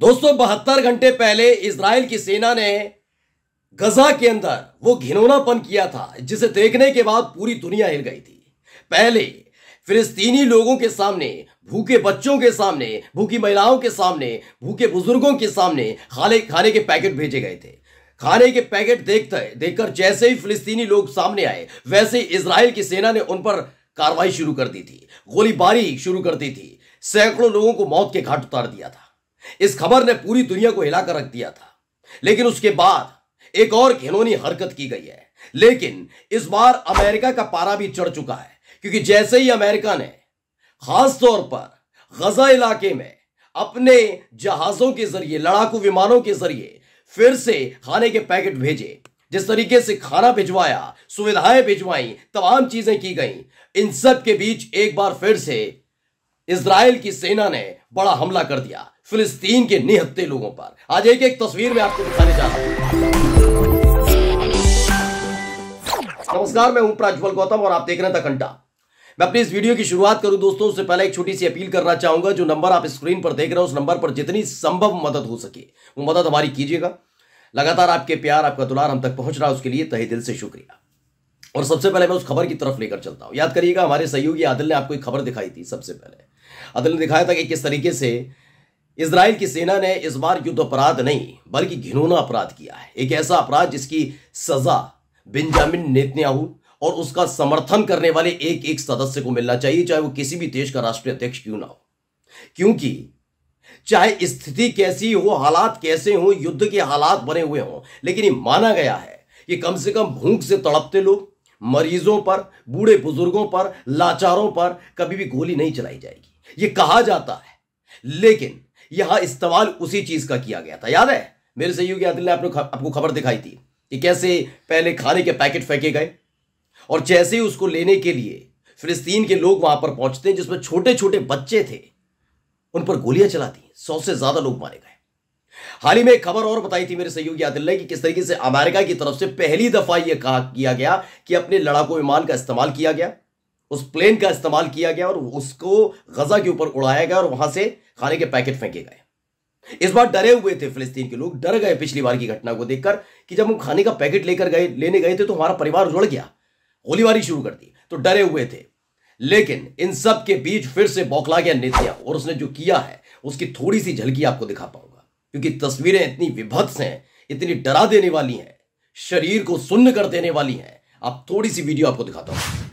दोस्तों बहत्तर घंटे पहले इसराइल की सेना ने गजा के अंदर वो घिनौनापन किया था जिसे देखने के बाद पूरी दुनिया हिल गई थी पहले फिलिस्तीनी लोगों के सामने भूखे बच्चों के सामने भूखी महिलाओं के सामने भूखे बुजुर्गों के सामने खाले खाने के पैकेट भेजे गए थे खाने के पैकेट देखते देखकर जैसे ही फिलिस्तीनी लोग सामने आए वैसे ही इसराइल की सेना ने उन पर कार्रवाई शुरू कर दी थी गोलीबारी शुरू कर दी थी सैकड़ों लोगों को मौत के घाट उतार दिया था इस खबर ने पूरी दुनिया को हिलाकर रख दिया था लेकिन उसके बाद एक और घिनौनी हरकत की गई है लेकिन इस बार अमेरिका का पारा भी चढ़ चुका है क्योंकि जैसे ही अमेरिका ने खास तौर पर गजा इलाके में अपने जहाजों के जरिए लड़ाकू विमानों के जरिए फिर से खाने के पैकेट भेजे जिस तरीके से खाना भिजवाया सुविधाएं भिजवाई तमाम चीजें की गई इन सब के बीच एक बार फिर से इसराइल की सेना ने बड़ा हमला कर दिया फिलिस्तीन के निहत्ते लोगों पर आज एक एक तस्वीर में आपको दिखाने जा रहा हूं नमस्कार मैं हूं प्राज्वल गौतम और आप देख रहे हैं कंटा मैं अपनी इस वीडियो की शुरुआत करूं दोस्तों उससे पहले एक छोटी सी अपील करना चाहूंगा जो नंबर आप स्क्रीन पर देख रहे हो उस नंबर पर जितनी संभव मदद हो सके वो मदद हमारी कीजिएगा लगातार आपके प्यार आपका दुलार हम तक पहुंच रहा है उसके लिए तहे दिल से शुक्रिया और सबसे पहले मैं उस खबर की तरफ लेकर चलता हूं याद करिएगा हमारे सहयोगी आदिल ने आपको एक खबर दिखाई थी सबसे पहले आदिल ने दिखाया था कि किस तरीके से इसराइल की सेना ने इस बार युद्ध अपराध नहीं बल्कि घिनौना अपराध किया है एक ऐसा अपराध जिसकी सजा बेंजामिन नेतन्याहू और उसका समर्थन करने वाले एक एक सदस्य को मिलना चाहिए चाहे वो किसी भी देश का राष्ट्रीय अध्यक्ष क्यों ना हो क्योंकि चाहे स्थिति कैसी हो हालात कैसे हो युद्ध के हालात बने हुए हों लेकिन ये माना गया है कि कम से कम भूख से तड़पते लोग मरीजों पर बूढ़े बुजुर्गों पर लाचारों पर कभी भी गोली नहीं चलाई जाएगी ये कहा जाता है लेकिन यहां इस्तेमाल उसी चीज का किया गया था याद है मेरे सहयोगी आदिल ने आपको खबर दिखाई थी कि कैसे पहले खाने के पैकेट फेंके गए और जैसे ही उसको लेने के लिए फिलिस्तीन के लोग वहां पर पहुंचते हैं जिसमें छोटे छोटे बच्चे थे उन पर गोलियां चला दी सौ से ज्यादा लोग मारे गए हाल ही में एक खबर और बताई थी मेरे सहयोगी आदिल ने कि किस तरीके से अमेरिका की तरफ से पहली दफा यह कहा किया गया कि अपने लड़ाकू विमान का इस्तेमाल किया गया उस प्लेन का इस्तेमाल किया गया और उसको गजा के ऊपर उड़ाया गया और वहां से खाने के पैकेट फेंके गए इस बार डरे हुए थे फिलिस्तीन के लोग डर गए पिछली बार की घटना को देखकर कि जब हम खाने का पैकेट लेकर गए लेने गए थे तो हमारा परिवार उजड़ गया गोलीबारी शुरू कर दी तो डरे हुए थे लेकिन इन सब के बीच फिर से बौखला गया नेतिया और उसने जो किया है उसकी थोड़ी सी झलकी आपको दिखा पाऊंगा क्योंकि तस्वीरें इतनी विभत्स हैं इतनी डरा देने वाली हैं शरीर को सुन्न कर देने वाली हैं आप थोड़ी सी वीडियो आपको दिखाता हूं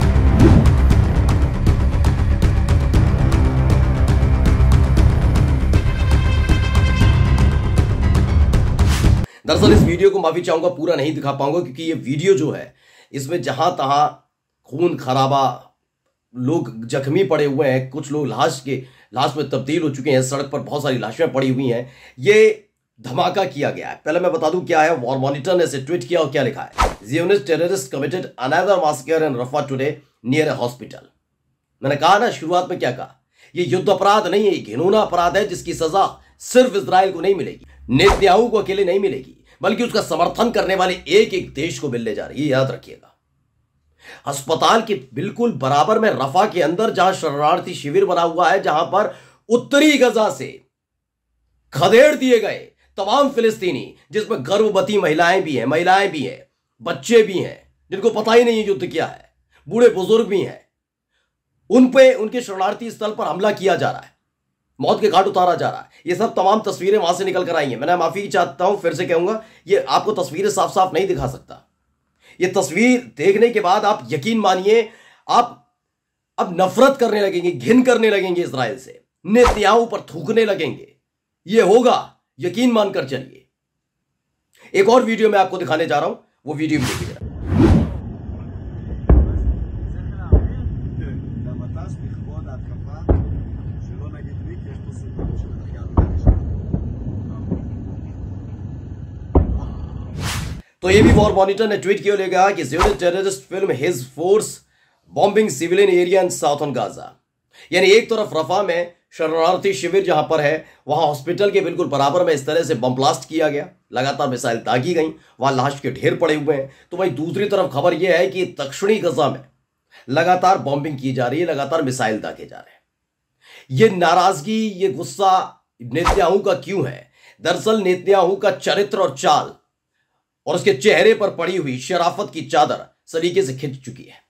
दरअसल इस वीडियो को माफ़ी चाहूंगा पूरा नहीं दिखा पाऊंगा क्योंकि ये वीडियो जो है इसमें जहां तहां खून खराबा लोग जख्मी पड़े हुए हैं कुछ लोग लाश के लाश में तब्दील हो चुके हैं सड़क पर बहुत सारी लाशें पड़ी हुई हैं ये धमाका किया गया है पहले मैं बता दूं क्या है वॉर मॉनिटर ने इसे ट्वीट किया और क्या लिखा है terrorist committed massacre in Rafah today near a hospital मैंने कहा ना शुरुआत में क्या कहा यह युद्ध अपराध नहीं है घिनौना अपराध है जिसकी सजा सिर्फ इसराइल को नहीं मिलेगी नेत्याहू को अकेले नहीं मिलेगी बल्कि उसका समर्थन करने वाले एक एक देश को मिलने जा रही है याद रखिएगा अस्पताल के बिल्कुल बराबर में रफा के अंदर जहां शरणार्थी शिविर बना हुआ है जहां पर उत्तरी गजा से खदेड़ दिए गए तमाम फिलिस्तीनी जिसमें गर्भवती महिलाएं भी हैं महिलाएं भी हैं बच्चे भी हैं जिनको पता ही नहीं युद्ध क्या है बूढ़े बुजुर्ग भी हैं उन पे उनके शरणार्थी स्थल पर हमला किया जा रहा है मौत के घाट उतारा जा रहा है ये सब तमाम तस्वीरें वहां से निकल कर आई हैं मैंने माफी चाहता हूं फिर से कहूंगा ये आपको तस्वीरें साफ साफ नहीं दिखा सकता ये तस्वीर देखने के बाद आप यकीन मानिए आप अब नफरत करने लगेंगे घिन करने लगेंगे इसराइल से नेतियाओं पर थूकने लगेंगे ये होगा यकीन मानकर चलिए एक और वीडियो मैं आपको दिखाने जा रहा हूं वो वीडियो भी देखिए तो ये भी वॉर मॉनिटर ने ट्वीट किया कहा कि terrorist film his force bombing civilian area in south on Gaza यानी एक तरफ रफा में शरणार्थी शिविर जहां पर है वहां हॉस्पिटल के बिल्कुल बराबर में इस तरह से बम ब्लास्ट किया गया लगातार मिसाइल दागी गई वहां लाश के ढेर पड़े हुए हैं तो वहीं दूसरी तरफ खबर यह है कि दक्षिणी गजा में लगातार बॉम्बिंग की जा रही है लगातार मिसाइल दागे जा रहे हैं ये नाराजगी ये गुस्सा नेतन्याहू का क्यों है दरअसल नेतियाहू का चरित्र और चाल और उसके चेहरे पर पड़ी हुई शराफत की चादर सलीके से खिंच चुकी है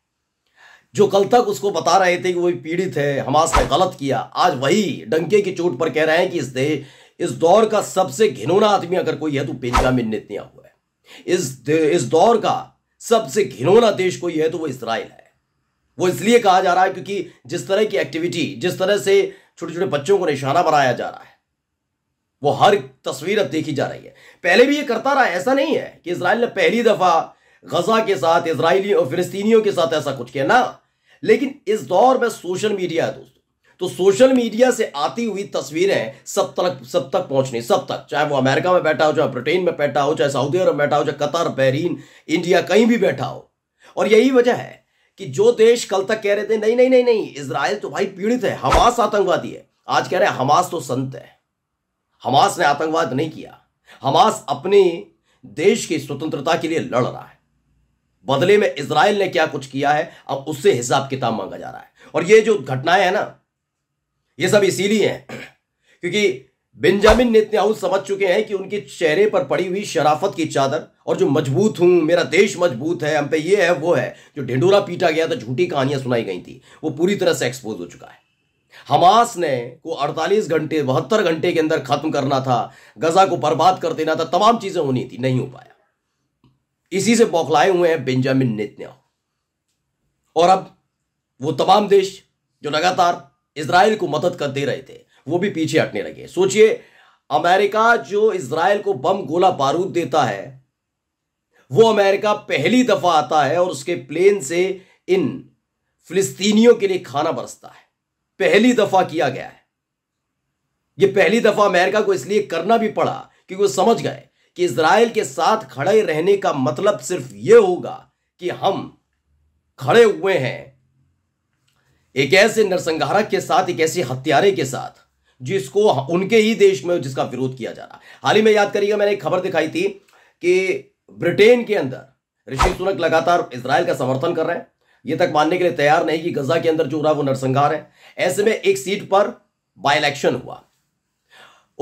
जो कल तक उसको बता रहे थे कि वही पीड़ित है हमास ने गलत किया आज वही डंके की चोट पर कह रहे हैं कि इस देश इस दौर का सबसे घिनौना आदमी अगर कोई है तो बेंजामिन नेतन्याहू है इस इस दौर का सबसे घिनौना देश कोई है तो वो इसराइल है वो इसलिए कहा जा रहा है क्योंकि जिस तरह की एक्टिविटी जिस तरह से छोटे छोटे बच्चों को निशाना बनाया जा रहा है वो हर तस्वीर अब देखी जा रही है पहले भी ये करता रहा ऐसा नहीं है कि इसराइल ने पहली दफा गजा के साथ इसराइली और फिलिस्तीनियों के साथ ऐसा कुछ किया ना लेकिन इस दौर में सोशल मीडिया है दोस्तों तो सोशल मीडिया से आती हुई तस्वीरें सब तक सब तक पहुंचनी सब तक चाहे वो अमेरिका में बैठा हो चाहे ब्रिटेन में बैठा हो चाहे सऊदी अरब में बैठा हो चाहे कतर बहरीन इंडिया कहीं भी बैठा हो और यही वजह है कि जो देश कल तक कह रहे थे नहीं नहीं नहीं नहीं इसराइल तो भाई पीड़ित है हमास आतंकवादी है आज कह रहे हैं हमास तो संत है हमास ने आतंकवाद नहीं किया हमास अपने देश की स्वतंत्रता के लिए लड़ रहा है बदले में इसराइल ने क्या कुछ किया है अब उससे हिसाब किताब मांगा जा रहा है और ये जो घटनाएं है ना ये सब इसीलिए हैं क्योंकि बेंजामिन नेतन्याहू समझ चुके हैं कि उनके चेहरे पर पड़ी हुई शराफत की चादर और जो मजबूत हूं मेरा देश मजबूत है हम पे ये है वो है जो ढिंडोरा पीटा गया था झूठी कहानियां सुनाई गई थी वो पूरी तरह से एक्सपोज हो चुका है हमास ने को 48 घंटे बहत्तर घंटे के अंदर खत्म करना था गजा को बर्बाद कर देना था तमाम चीजें होनी थी नहीं हो पाया इसी से बौखलाए हुए हैं बेंजामिन नेतन्याहू और अब वो तमाम देश जो लगातार इसराइल को मदद कर दे रहे थे वो भी पीछे हटने लगे सोचिए अमेरिका जो इसराइल को बम गोला बारूद देता है वो अमेरिका पहली दफा आता है और उसके प्लेन से इन फिलिस्तीनियों के लिए खाना बरसता है पहली दफा किया गया है ये पहली दफा अमेरिका को इसलिए करना भी पड़ा क्योंकि वो समझ गए कि इसराइल के साथ खड़े रहने का मतलब सिर्फ ये होगा कि हम खड़े हुए हैं एक ऐसे नरसंहारक के साथ एक ऐसे हत्यारे के साथ जिसको उनके ही देश में जिसका विरोध किया जा रहा हाल ही में याद करिएगा मैंने एक खबर दिखाई थी कि ब्रिटेन के अंदर ऋषि सुनक लगातार इसराइल का समर्थन कर रहे हैं यह तक मानने के लिए तैयार नहीं कि गजा के अंदर जो रहा वो नरसंहार है ऐसे में एक सीट पर बाय इलेक्शन हुआ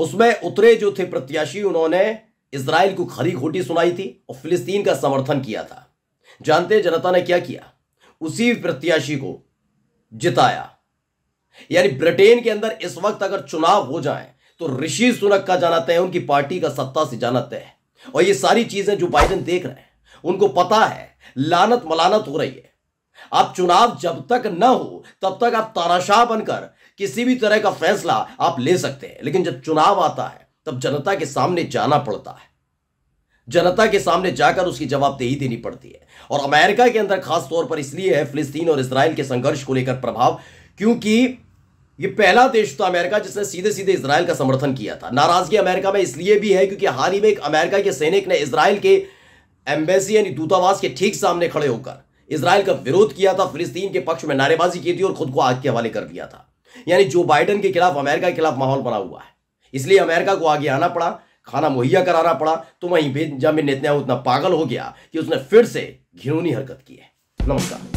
उसमें उतरे जो थे प्रत्याशी उन्होंने इसराइल को खरी खोटी सुनाई थी और फिलिस्तीन का समर्थन किया था जानते जनता ने क्या किया उसी प्रत्याशी को जिताया यानी ब्रिटेन के अंदर इस वक्त अगर चुनाव हो जाए तो ऋषि सुनक का जाना तय उनकी पार्टी का सत्ता से जाना तय है और ये सारी चीजें जो बाइडन देख रहे हैं उनको पता है लानत मलानत हो रही है आप चुनाव जब तक ना हो तब तक आप तानाशाह बनकर किसी भी तरह का फैसला आप ले सकते हैं लेकिन जब चुनाव आता है तब जनता के सामने जाना पड़ता है जनता के सामने जाकर उसकी जवाबदेही देनी पड़ती है और अमेरिका के अंदर खास तौर पर इसलिए है फिलिस्तीन और इसराइल के संघर्ष को लेकर प्रभाव क्योंकि ये पहला देश था अमेरिका जिसने सीधे सीधे इसराइल का समर्थन किया था नाराजगी अमेरिका में इसलिए भी है क्योंकि हाल ही में एक अमेरिका के सैनिक ने इसराइल के एम्बेसी यानी दूतावास के ठीक सामने खड़े होकर इसराइल का विरोध किया था फिलिस्तीन के पक्ष में नारेबाजी की थी और खुद को आग के हवाले कर दिया था यानी जो बाइडन के खिलाफ अमेरिका के खिलाफ माहौल बना हुआ है इसलिए अमेरिका को आगे आना पड़ा खाना मुहैया कराना पड़ा तो वहीं बेंजामिन नेतन्याहू उतना पागल हो गया कि उसने फिर से घिनौनी हरकत की है नमस्कार